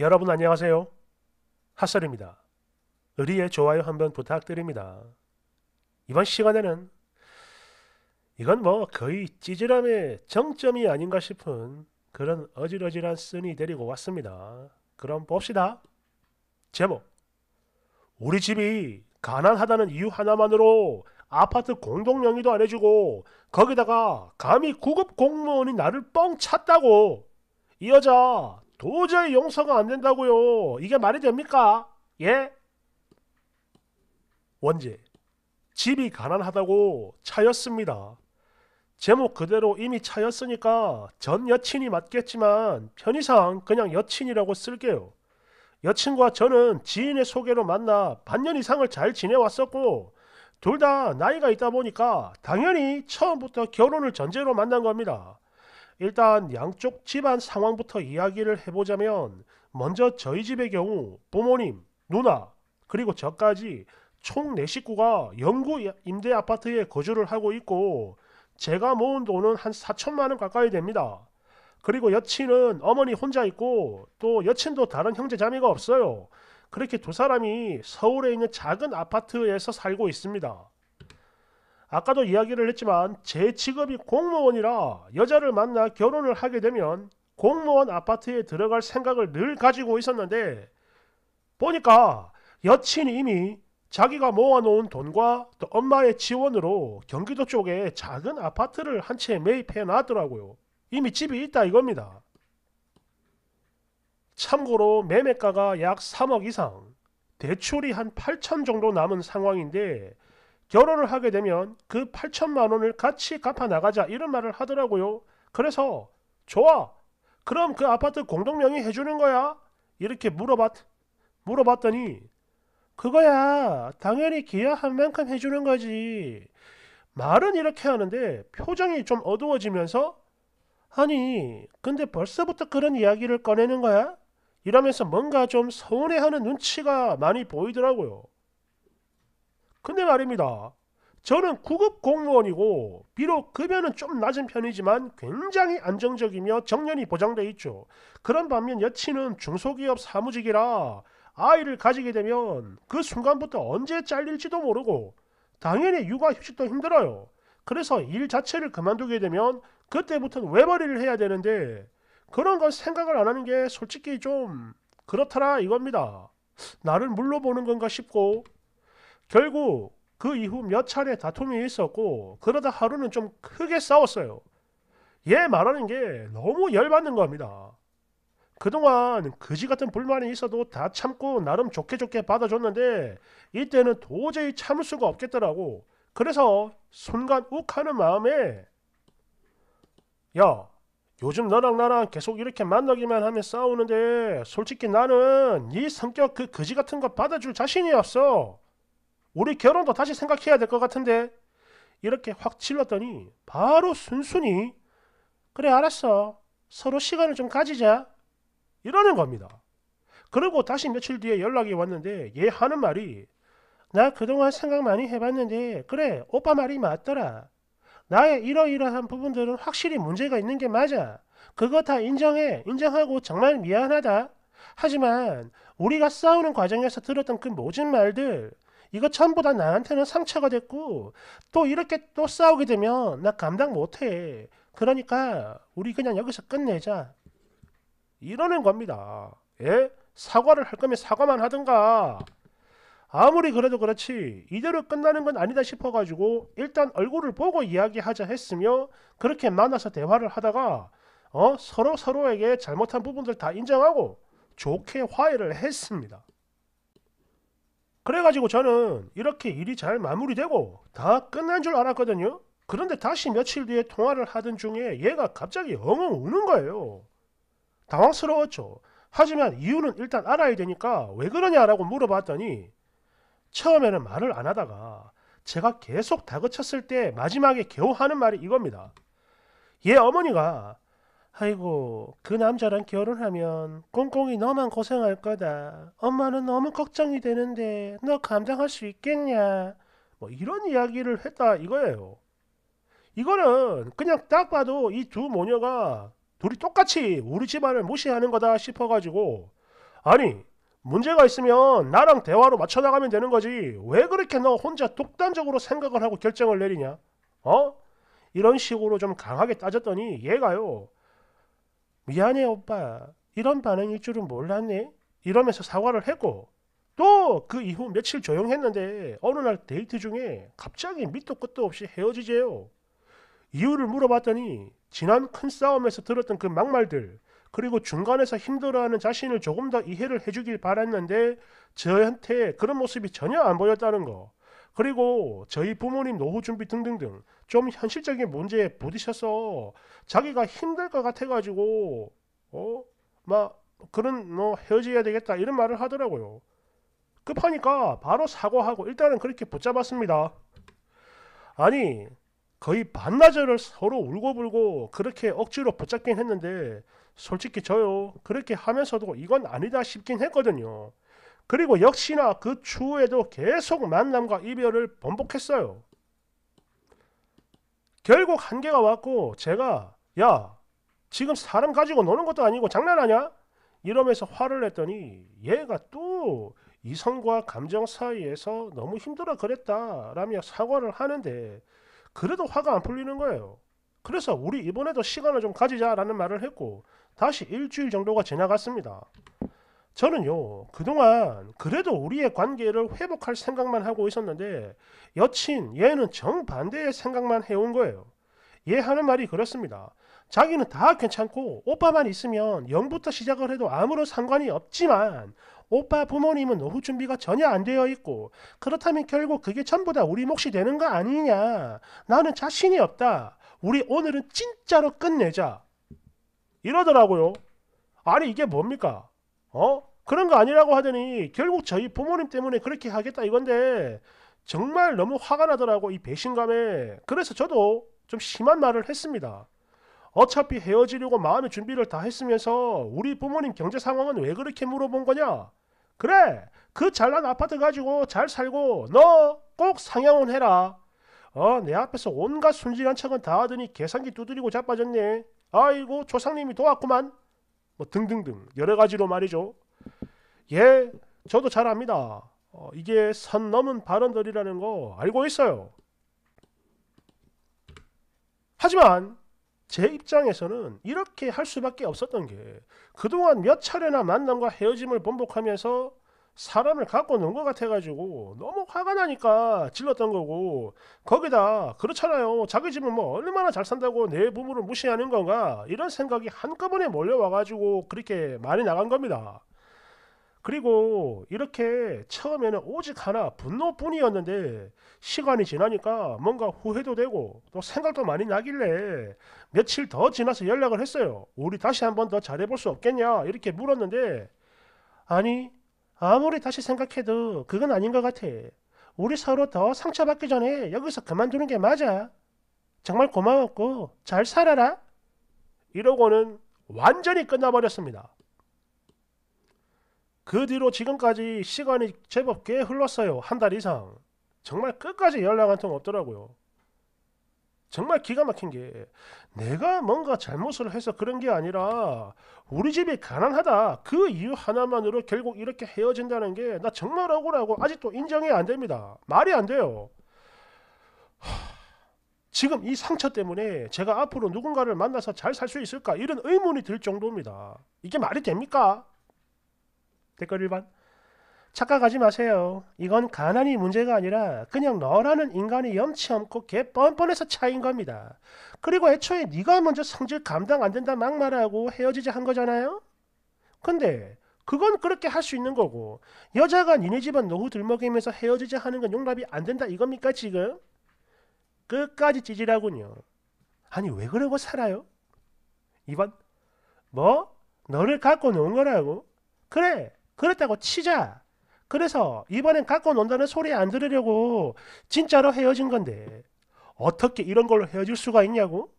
여러분 안녕하세요. 핫설입니다. 의리의 좋아요 한 번 부탁드립니다. 이번 시간에는 이건 뭐 거의 찌질함의 정점이 아닌가 싶은 그런 어질어질한 쓴이 데리고 왔습니다. 그럼 봅시다. 제목 우리 집이 가난하다는 이유 하나만으로 아파트 공동 영위도 안 해주고 거기다가 감히 구급 공무원이 나를 뻥 찼다고 이 여자 도저히 용서가 안 된다고요. 이게 말이 됩니까? 예? 원제 집이 가난하다고 차였습니다. 제목 그대로 이미 차였으니까 전 여친이 맞겠지만 편의상 그냥 여친이라고 쓸게요. 여친과 저는 지인의 소개로 만나 반년 이상을 잘 지내왔었고 둘 다 나이가 있다 보니까 당연히 처음부터 결혼을 전제로 만난 겁니다. 일단 양쪽 집안 상황부터 이야기를 해보자면 먼저 저희 집의 경우 부모님, 누나, 그리고 저까지 총 4식구가 영구 임대 아파트에 거주를 하고 있고 제가 모은 돈은 한 4천만 원 가까이 됩니다. 그리고 여친은 어머니 혼자 있고 또 여친도 다른 형제 자매가 없어요. 그렇게 두 사람이 서울에 있는 작은 아파트에서 살고 있습니다. 아까도 이야기를 했지만 제 직업이 공무원이라 여자를 만나 결혼을 하게 되면 공무원 아파트에 들어갈 생각을 늘 가지고 있었는데 보니까 여친이 이미 자기가 모아놓은 돈과 또 엄마의 지원으로 경기도 쪽에 작은 아파트를 한 채 매입해 놨더라고요. 이미 집이 있다 이겁니다. 참고로 매매가가 약 3억 이상, 대출이 한 8천 정도 남은 상황인데 결혼을 하게 되면 그 8천만 원을 같이 갚아 나가자 이런 말을 하더라고요. 그래서 좋아. 그럼 그 아파트 공동명의 해주는 거야? 이렇게 물어봤 물어봤더니 그거야 당연히 기여한 만큼 해주는 거지. 말은 이렇게 하는데 표정이 좀 어두워지면서 아니 근데 벌써부터 그런 이야기를 꺼내는 거야? 이러면서 뭔가 좀 서운해하는 눈치가 많이 보이더라고요. 근데 말입니다. 저는 구급 공무원이고 비록 급여는 좀 낮은 편이지만 굉장히 안정적이며 정년이 보장돼 있죠. 그런 반면 여친은 중소기업 사무직이라 아이를 가지게 되면 그 순간부터 언제 잘릴지도 모르고 당연히 육아휴직도 힘들어요. 그래서 일 자체를 그만두게 되면 그때부터는 외벌이를 해야 되는데 그런 건 생각을 안 하는 게 솔직히 좀 그렇더라 이겁니다. 나를 물러보는 건가 싶고 결국 그 이후 몇 차례 다툼이 있었고 그러다 하루는 좀 크게 싸웠어요. 얘 말하는 게 너무 열받는 겁니다. 그동안 그지 같은 불만이 있어도 다 참고 나름 좋게 좋게 받아줬는데 이때는 도저히 참을 수가 없겠더라고. 그래서 순간 욱하는 마음에 야 요즘 너랑 나랑 계속 이렇게 만나기만 하면 싸우는데 솔직히 나는 네 성격 그 거지 같은 거 받아줄 자신이 없어. 우리 결혼도 다시 생각해야 될 것 같은데 이렇게 확 질렀더니 바로 순순히 그래 알았어 서로 시간을 좀 가지자 이러는 겁니다. 그리고 다시 며칠 뒤에 연락이 왔는데 얘 하는 말이 나 그동안 생각 많이 해봤는데 그래 오빠 말이 맞더라. 나의 이러이러한 부분들은 확실히 문제가 있는 게 맞아. 그거 다 인정해. 인정하고 정말 미안하다. 하지만 우리가 싸우는 과정에서 들었던 그 모진 말들 이거 전부 다 나한테는 상처가 됐고 또 이렇게 또 싸우게 되면 나 감당 못해. 그러니까 우리 그냥 여기서 끝내자. 이러는 겁니다. 예? 사과를 할 거면 사과만 하든가. 아무리 그래도 그렇지 이대로 끝나는 건 아니다 싶어가지고 일단 얼굴을 보고 이야기하자 했으며 그렇게 만나서 대화를 하다가 어? 서로 서로에게 잘못한 부분들 다 인정하고 좋게 화해를 했습니다. 그래가지고 저는 이렇게 일이 잘 마무리되고 다 끝난 줄 알았거든요. 그런데 다시 며칠 뒤에 통화를 하던 중에 얘가 갑자기 엉엉 우는 거예요. 당황스러웠죠. 하지만 이유는 일단 알아야 되니까 왜 그러냐라고 물어봤더니 처음에는 말을 안 하다가 제가 계속 다그쳤을 때 마지막에 겨우 하는 말이 이겁니다. 얘 어머니가 아이고 그 남자랑 결혼하면 꽁꽁이 너만 고생할 거다. 엄마는 너무 걱정이 되는데 너 감당할 수 있겠냐? 뭐 이런 이야기를 했다 이거예요. 이거는 그냥 딱 봐도 이 두 모녀가 둘이 똑같이 우리 집안을 무시하는 거다 싶어가지고 아니 문제가 있으면 나랑 대화로 맞춰나가면 되는 거지 왜 그렇게 너 혼자 독단적으로 생각을 하고 결정을 내리냐 어? 이런 식으로 좀 강하게 따졌더니 얘가요 미안해 오빠 이런 반응일 줄은 몰랐네 이러면서 사과를 했고 또 그 이후 며칠 조용했는데 어느 날 데이트 중에 갑자기 밑도 끝도 없이 헤어지재요. 이유를 물어봤더니 지난 큰 싸움에서 들었던 그 막말들 그리고 중간에서 힘들어하는 자신을 조금 더 이해를 해주길 바랐는데 저한테 그런 모습이 전혀 안 보였다는 거. 그리고 저희 부모님 노후 준비 등등등 좀 현실적인 문제에 부딪혀서 자기가 힘들 것 같아가지고 어막 그런 뭐 헤어져야 되겠다 이런 말을 하더라고요. 급하니까 바로 사과하고 일단은 그렇게 붙잡았습니다. 아니 거의 반나절을 서로 울고불고 그렇게 억지로 붙잡긴 했는데 솔직히 저요 그렇게 하면서도 이건 아니다 싶긴 했거든요. 그리고 역시나 그 추후에도 계속 만남과 이별을 번복했어요. 결국 한계가 왔고 제가 야 지금 사람 가지고 노는 것도 아니고 장난하냐? 이러면서 화를 냈더니 얘가 또 이성과 감정 사이에서 너무 힘들어 그랬다 라며 사과를 하는데 그래도 화가 안 풀리는 거예요. 그래서 우리 이번에도 시간을 좀 가지자 라는 말을 했고 다시 일주일 정도가 지나갔습니다. 저는요 그동안 그래도 우리의 관계를 회복할 생각만 하고 있었는데 여친 얘는 정반대의 생각만 해온 거예요. 얘 하는 말이 그렇습니다. 자기는 다 괜찮고 오빠만 있으면 0부터 시작을 해도 아무런 상관이 없지만 오빠 부모님은 오후 준비가 전혀 안 되어 있고 그렇다면 결국 그게 전부 다 우리 몫이 되는 거 아니냐 나는 자신이 없다 우리 오늘은 진짜로 끝내자 이러더라고요 아니 이게 뭡니까 어 그런 거 아니라고 하더니 결국 저희 부모님 때문에 그렇게 하겠다 이건데 정말 너무 화가 나더라고 이 배신감에 그래서 저도 좀 심한 말을 했습니다. 어차피 헤어지려고 마음의 준비를 다 했으면서 우리 부모님 경제 상황은 왜 그렇게 물어본 거냐? 그래 그 잘난 아파트 가지고 잘 살고 너 꼭 상향혼 해라. 어내 앞에서 온갖 순진한 척은 다 하더니 계산기 두드리고 자빠졌네. 아이고 조상님이 도왔구만. 뭐 등등등 여러 가지로 말이죠. 예, 저도 잘 압니다. 어, 이게 선 넘은 발언들이라는 거 알고 있어요. 하지만 제 입장에서는 이렇게 할 수밖에 없었던 게 그동안 몇 차례나 만남과 헤어짐을 번복하면서 사람을 갖고 논 것 같아가지고 너무 화가 나니까 질렀던 거고 거기다 그렇잖아요 자기 집은 뭐 얼마나 잘 산다고 내 부모를 무시하는 건가 이런 생각이 한꺼번에 몰려와가지고 그렇게 많이 나간 겁니다 그리고 이렇게 처음에는 오직 하나 분노뿐이었는데 시간이 지나니까 뭔가 후회도 되고 또 생각도 많이 나길래 며칠 더 지나서 연락을 했어요. 우리 다시 한번 더 잘해볼 수 없겠냐 이렇게 물었는데 아니 아무리 다시 생각해도 그건 아닌 것 같아. 우리 서로 더 상처받기 전에 여기서 그만두는 게 맞아. 정말 고마웠고 잘 살아라. 이러고는 완전히 끝나버렸습니다. 그 뒤로 지금까지 시간이 제법 꽤 흘렀어요. 한 달 이상. 정말 끝까지 연락 한 통 없더라고요. 정말 기가 막힌 게 내가 뭔가 잘못을 해서 그런 게 아니라 우리 집이 가난하다 그 이유 하나만으로 결국 이렇게 헤어진다는 게 나 정말 억울하고 아직도 인정이 안 됩니다. 말이 안 돼요. 지금 이 상처 때문에 제가 앞으로 누군가를 만나서 잘 살 수 있을까 이런 의문이 들 정도입니다. 이게 말이 됩니까? 댓글 1번. 착각하지 마세요. 이건 가난이 문제가 아니라 그냥 너라는 인간이 염치없고 개 뻔뻔해서 차인 겁니다. 그리고 애초에 네가 먼저 성질 감당 안 된다 막 말하고 헤어지자 한 거잖아요? 근데 그건 그렇게 할 수 있는 거고 여자가 니네 집안 노후 들먹이면서 헤어지자 하는 건 용납이 안 된다 이겁니까 지금? 끝까지 찌질하군요. 아니 왜 그러고 살아요? 이번 뭐? 너를 갖고 놓은 거라고? 그래 그랬다고 치자. 그래서 이번엔 갖고 논다는 소리 안 들으려고 진짜로 헤어진 건데 어떻게 이런 걸로 헤어질 수가 있냐고?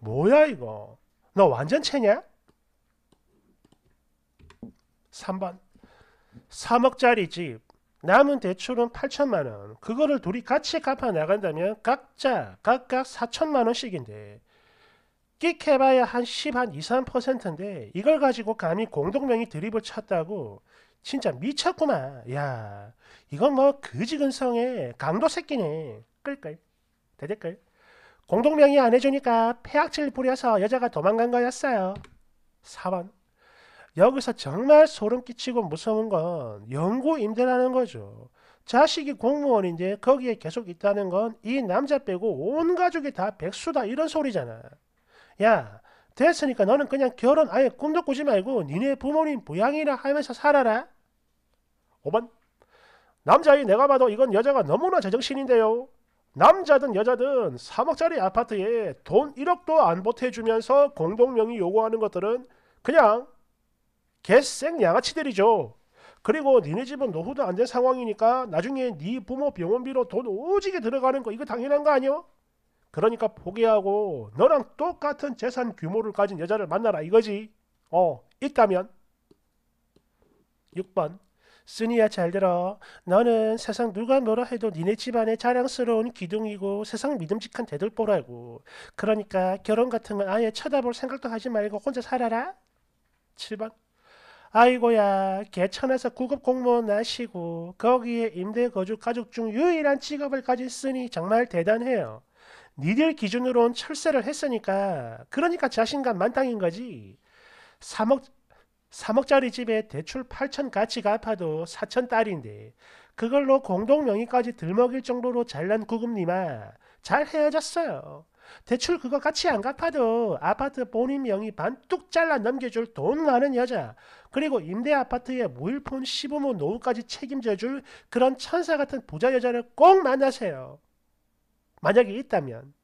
뭐야 이거? 너 완전 체냐 3번 3억짜리 집 남은 대출은 8천만 원 그거를 둘이 같이 갚아 나간다면 각자 각각 4천만 원씩인데 끽 해봐야 한 10, 한 2, 3%인데 이걸 가지고 감히 공동명의 드립을 쳤다고 진짜 미쳤구만. 야, 이건 뭐 그지근성의 강도 새끼네. 끌끌. 대댓글. 공동명의 안 해주니까 폐악질 부려서 여자가 도망간 거였어요. 4번. 여기서 정말 소름 끼치고 무서운 건 연구 임대라는 거죠. 자식이 공무원인데 거기에 계속 있다는 건 이 남자 빼고 온 가족이 다 백수다 이런 소리잖아. 야 됐으니까 너는 그냥 결혼 아예 꿈도 꾸지 말고 니네 부모님 부양이나 하면서 살아라. 5번 남자이 내가 봐도 이건 여자가 너무나 제정신인데요. 남자든 여자든 3억짜리 아파트에 돈 1억도 안 보태주면서 공동명의 요구하는 것들은 그냥 개생 양아치들이죠. 그리고 니네 집은 노후도 안 된 상황이니까 나중에 네 부모 병원비로 돈 오지게 들어가는 거 이거 당연한 거 아니요? 그러니까 포기하고 너랑 똑같은 재산 규모를 가진 여자를 만나라 이거지. 어, 있다면 6번 쓰니야 잘 들어. 너는 세상 누가 뭐라 해도 니네 집안의 자랑스러운 기둥이고 세상 믿음직한 대들보라고. 그러니까 결혼 같은 건 아예 쳐다볼 생각도 하지 말고 혼자 살아라. 7번 아이고야 개천에서 구급 공무원 나시고 거기에 임대 거주 가족 중 유일한 직업을 가졌으니 정말 대단해요. 니들 기준으론 철새를 했으니까 그러니까 자신감 만땅인 거지. 3억 3억짜리 집에 대출 8천 가치가 아파도 4천 딸인데 그걸로 공동 명의까지 들먹일 정도로 잘난 구금님아 잘 헤어졌어요. 대출 그거 같이 안 갚아도 아파트 본인 명의 반뚝 잘라 넘겨줄 돈 많은 여자 그리고 임대 아파트에 무일푼 시부모 노후까지 책임져줄 그런 천사 같은 부자 여자를 꼭 만나세요. 만약에 있다면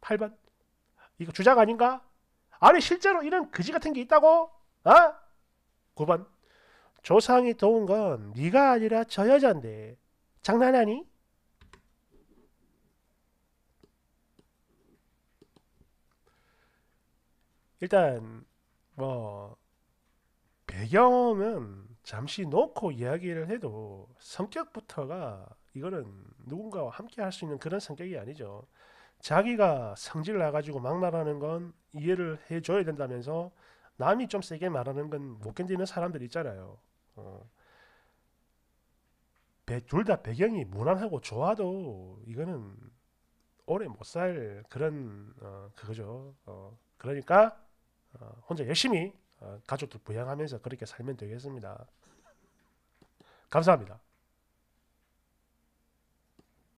8번 이거 주작 아닌가? 아니 실제로 이런 그지 같은 게 있다고? 어? 9번 조상이 도운 건 네가 아니라 저 여잔데 장난하니? 일단 뭐 배경은 잠시 놓고 이야기를 해도 성격부터가 이거는 누군가와 함께 할 수 있는 그런 성격이 아니죠. 자기가 성질 나가지고 막 말하는 건 이해를 해줘야 된다면서 남이 좀 세게 말하는 건 못 견디는 사람들 있잖아요. 어. 둘다 배경이 무난하고 좋아도 이거는 오래 못 살 그런 어, 그거죠. 어, 그러니까 어, 혼자 열심히 어, 가족들 부양하면서 그렇게 살면 되겠습니다. 감사합니다.